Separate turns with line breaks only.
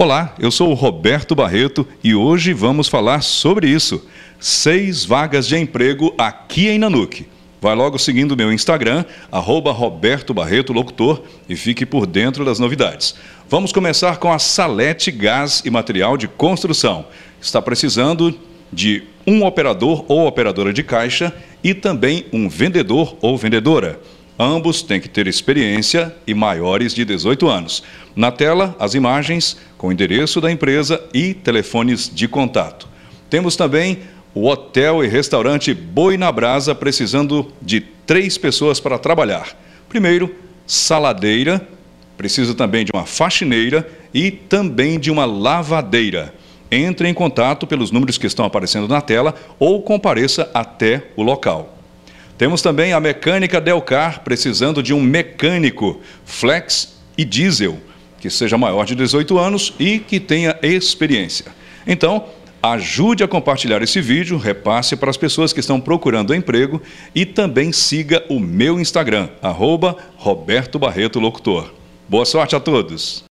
Olá, eu sou o Roberto Barreto e hoje vamos falar sobre isso. Seis vagas de emprego aqui em Nanuque. Vai logo seguindo meu Instagram, arroba Roberto Barreto Locutor, e fique por dentro das novidades. Vamos começar com a Salete Gás e Material de Construção. Está precisando de um operador ou operadora de caixa e também um vendedor ou vendedora. Ambos têm que ter experiência e maiores de 18 anos. Na tela, as imagens com endereço da empresa e telefones de contato. Temos também o hotel e restaurante Boi na Brasa, precisando de três pessoas para trabalhar. Primeiro, saladeira, precisa também de uma faxineira e também de uma lavadeira. Entre em contato pelos números que estão aparecendo na tela ou compareça até o local. Temos também a mecânica Delcar, precisando de um mecânico flex e diesel, que seja maior de 18 anos e que tenha experiência. Então, ajude a compartilhar esse vídeo, repasse para as pessoas que estão procurando emprego e também siga o meu Instagram, arroba Roberto Barreto Locutor. Boa sorte a todos!